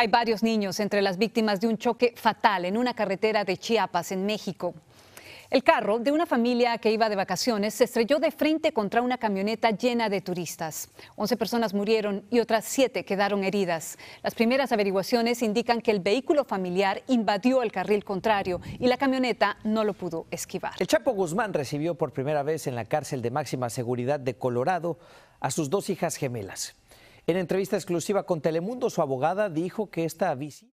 Hay varios niños entre las víctimas de un choque fatal en una carretera de Chiapas, en México. El carro de una familia que iba de vacaciones se estrelló de frente contra una camioneta llena de turistas. Once personas murieron y otras siete quedaron heridas. Las primeras averiguaciones indican que el vehículo familiar invadió el carril contrario y la camioneta no lo pudo esquivar. El Chapo Guzmán recibió por primera vez en la cárcel de máxima seguridad de Colorado a sus dos hijas gemelas. En entrevista exclusiva con Telemundo, su abogada dijo que esta visita...